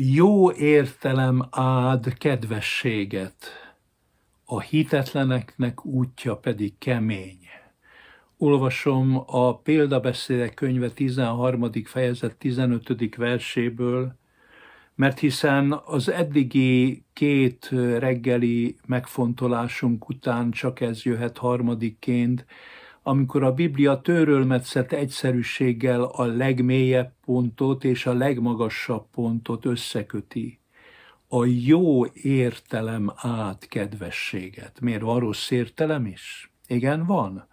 jó értelem ad kedvességet, a hitetleneknek útja pedig kemény. Olvasom a példabeszélek könyve 13. fejezet 15. verséből, mert hiszen az eddigi két reggeli megfontolásunk után csak ez jöhet harmadikként, amikor a Biblia törölmetszett egyszerűséggel a legmélyebb pontot és a legmagasabb pontot összeköti. A jó értelem át kedvességet. Miért van rossz értelem is? Igen, van.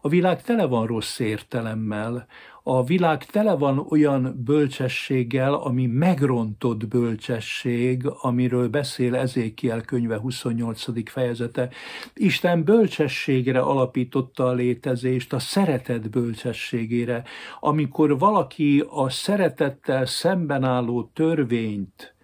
A világ tele van rossz értelemmel, a világ tele van olyan bölcsességgel, ami megrontott bölcsesség, amiről beszél Ezékiel könyve 28. fejezete. Isten bölcsességre alapította a létezést, a szeretet bölcsességére. Amikor valaki a szeretettel szemben álló törvényt,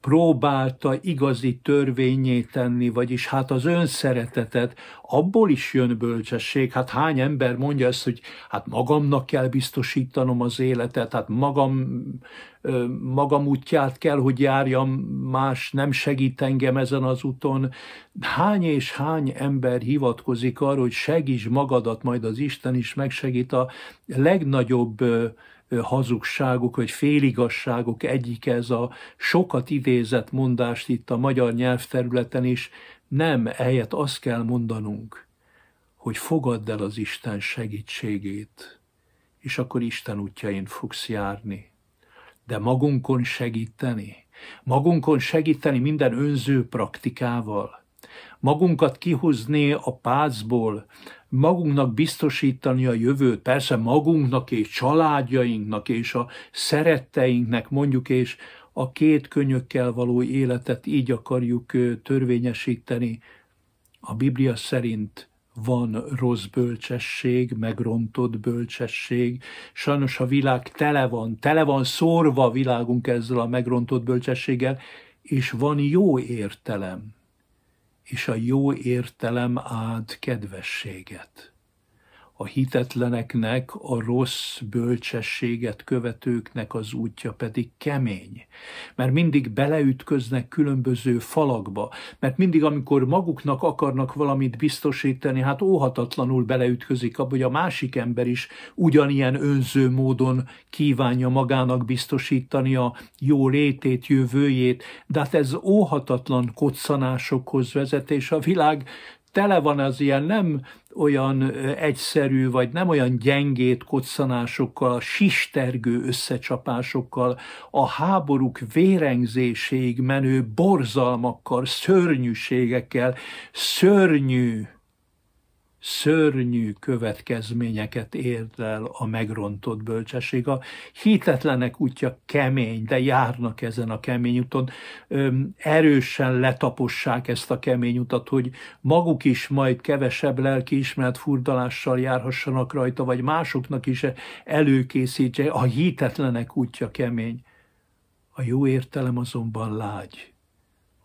próbálta igazi törvényé tenni, vagyis hát az önszeretetet, abból is jön bölcsesség. Hát hány ember mondja ezt, hogy hát magamnak kell biztosítanom az életet, hát magam, magam útját kell, hogy járjam, más nem segít engem ezen az úton. Hány és hány ember hivatkozik arra, hogy segíts magadat, majd az Isten is megsegít a legnagyobb hazugságok, vagy féligasságok egyik ez a sokat idézett mondást itt a magyar nyelvterületen is, nem, ehelyett azt kell mondanunk, hogy fogadd el az Isten segítségét, és akkor Isten útjain fogsz járni. De magunkon segíteni, magunkon segíteni minden önző praktikával, magunkat kihúzni a pázból, magunknak biztosítani a jövőt, persze magunknak és családjainknak és a szeretteinknek mondjuk, és a két könyökkel való életet így akarjuk törvényesíteni. A Biblia szerint van rossz bölcsesség, megrontott bölcsesség. Sajnos a világ tele van, tele van szórva a világunk ezzel a megrontott bölcsességgel, és van jó értelem és a jó értelem áld kedvességet a hitetleneknek, a rossz bölcsességet követőknek az útja pedig kemény. Mert mindig beleütköznek különböző falakba, mert mindig, amikor maguknak akarnak valamit biztosítani, hát óhatatlanul beleütközik abba, hogy a másik ember is ugyanilyen önző módon kívánja magának biztosítani a jó létét, jövőjét, de hát ez óhatatlan kocsanásokhoz vezet, és a világ tele van az ilyen nem olyan egyszerű, vagy nem olyan gyengét kocsanásokkal, sistergő összecsapásokkal, a háborúk vérengzéséig menő borzalmakkal, szörnyűségekkel, szörnyű szörnyű következményeket ért el a megrontott bölcsesség. A hitetlenek útja kemény, de járnak ezen a kemény úton. Erősen letapossák ezt a kemény utat, hogy maguk is majd kevesebb ismert furdalással járhassanak rajta, vagy másoknak is előkészítse. A hitetlenek útja kemény. A jó értelem azonban lágy.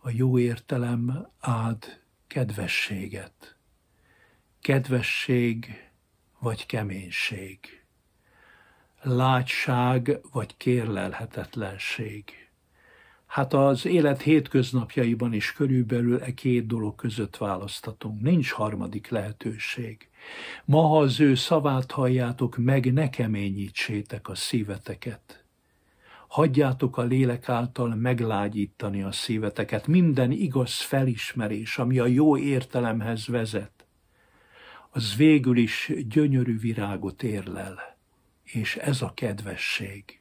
A jó értelem ad kedvességet kedvesség vagy keménység, látság vagy kérlelhetetlenség. Hát az élet hétköznapjaiban is körülbelül e két dolog között választatunk. Nincs harmadik lehetőség. Ma, ha az ő szavát halljátok, meg ne keményítsétek a szíveteket. Hagyjátok a lélek által meglágyítani a szíveteket. Minden igaz felismerés, ami a jó értelemhez vezet, az végül is gyönyörű virágot érlel, és ez a kedvesség.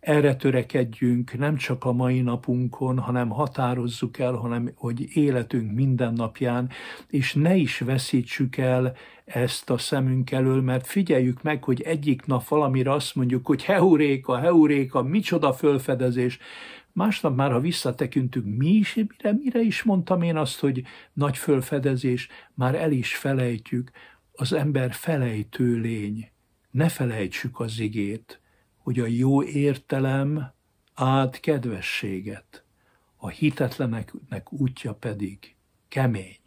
Erre törekedjünk nem csak a mai napunkon, hanem határozzuk el, hanem hogy életünk minden napján, és ne is veszítsük el ezt a szemünk elől, mert figyeljük meg, hogy egyik nap valamire azt mondjuk, hogy heuréka, heuréka, micsoda fölfedezés, Másnap már, ha visszatekintünk, mi is, mire, mire is mondtam én azt, hogy nagy fölfedezés, már el is felejtjük, az ember felejtő lény. Ne felejtsük az igét, hogy a jó értelem át kedvességet, a hitetleneknek útja pedig kemény.